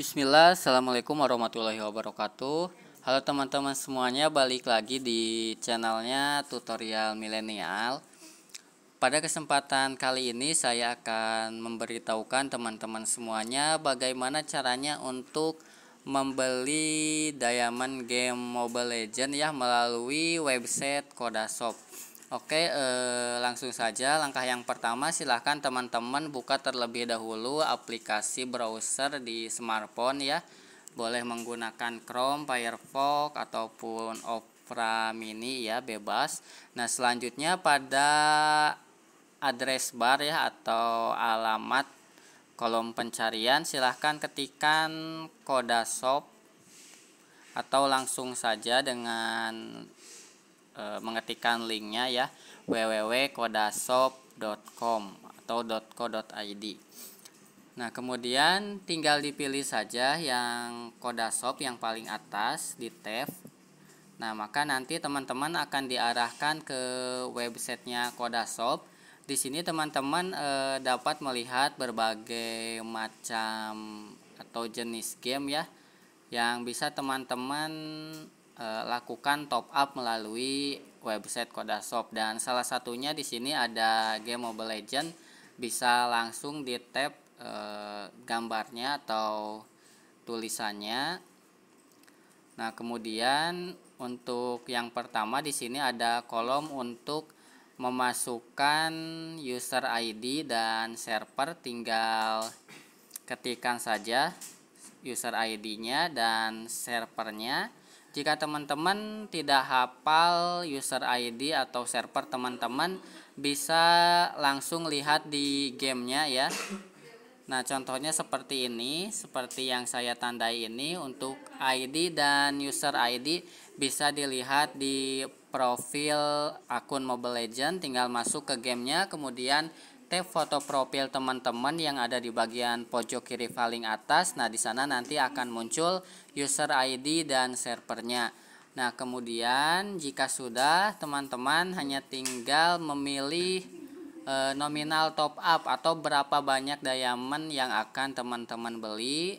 Bismillah, Assalamualaikum warahmatullahi wabarakatuh Halo teman-teman semuanya, balik lagi di channelnya tutorial milenial Pada kesempatan kali ini saya akan memberitahukan teman-teman semuanya Bagaimana caranya untuk membeli diamond game Mobile Legend ya Melalui website Kodashop Shop Oke, eh, langsung saja langkah yang pertama silahkan teman-teman buka terlebih dahulu aplikasi browser di smartphone ya. Boleh menggunakan Chrome, Firefox ataupun Opera Mini ya, bebas. Nah, selanjutnya pada address bar ya atau alamat kolom pencarian silahkan ketikkan koda shop atau langsung saja dengan e, mengetikkan linknya ya www.kodasop.com atau .co.id. Nah, kemudian tinggal dipilih saja yang Kodasop yang paling atas di tab. E nah, maka nanti teman-teman akan diarahkan ke websitenya Kodasop. Di sini teman-teman e, dapat melihat berbagai macam atau jenis game ya yang bisa teman-teman e, lakukan top up melalui website Kodashop dan salah satunya di sini ada game Mobile Legend bisa langsung di tap e, gambarnya atau tulisannya. Nah, kemudian untuk yang pertama di sini ada kolom untuk memasukkan user ID dan server tinggal ketikkan saja user ID-nya dan servernya jika teman-teman tidak hafal user ID atau server teman-teman bisa langsung lihat di gamenya ya. Nah contohnya seperti ini, seperti yang saya tandai ini untuk ID dan user ID bisa dilihat di profil akun Mobile Legend tinggal masuk ke gamenya kemudian edit foto profil teman-teman yang ada di bagian pojok kiri paling atas. Nah, di sana nanti akan muncul user ID dan servernya. Nah, kemudian jika sudah, teman-teman hanya tinggal memilih e, nominal top up atau berapa banyak diamond yang akan teman-teman beli.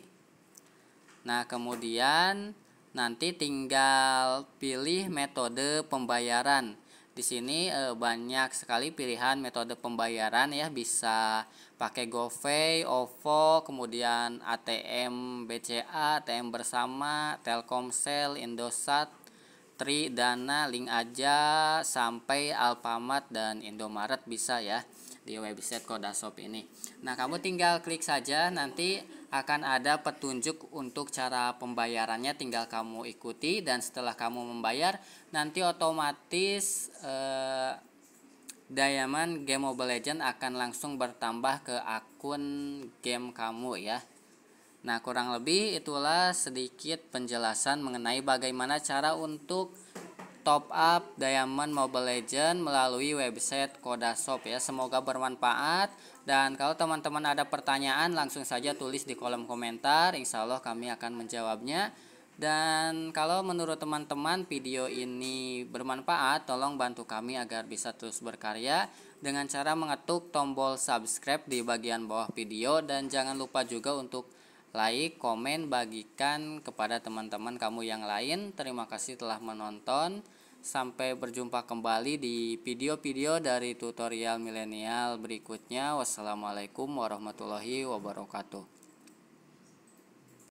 Nah, kemudian nanti tinggal pilih metode pembayaran. Di sini e, banyak sekali pilihan metode pembayaran ya bisa pakai GoPay, OVO, kemudian ATM BCA, ATM bersama, Telkomsel, Indosat, Tri, Dana, Link aja sampai Alfamart dan Indomaret bisa ya di website Kodashop ini. Nah, kamu tinggal klik saja nanti akan ada petunjuk untuk cara pembayarannya tinggal kamu ikuti dan setelah kamu membayar nanti otomatis eh, Diamond game Mobile Legend akan langsung bertambah ke akun game kamu ya. Nah, kurang lebih itulah sedikit penjelasan mengenai bagaimana cara untuk top up Diamond Mobile Legend melalui website Koda Shop ya. Semoga bermanfaat dan kalau teman-teman ada pertanyaan langsung saja tulis di kolom komentar. Insya Allah kami akan menjawabnya. Dan kalau menurut teman-teman video ini bermanfaat, tolong bantu kami agar bisa terus berkarya dengan cara mengetuk tombol subscribe di bagian bawah video dan jangan lupa juga untuk like, komen, bagikan kepada teman-teman kamu yang lain. Terima kasih telah menonton. Sampai berjumpa kembali di video-video dari tutorial milenial berikutnya. Wassalamualaikum warahmatullahi wabarakatuh.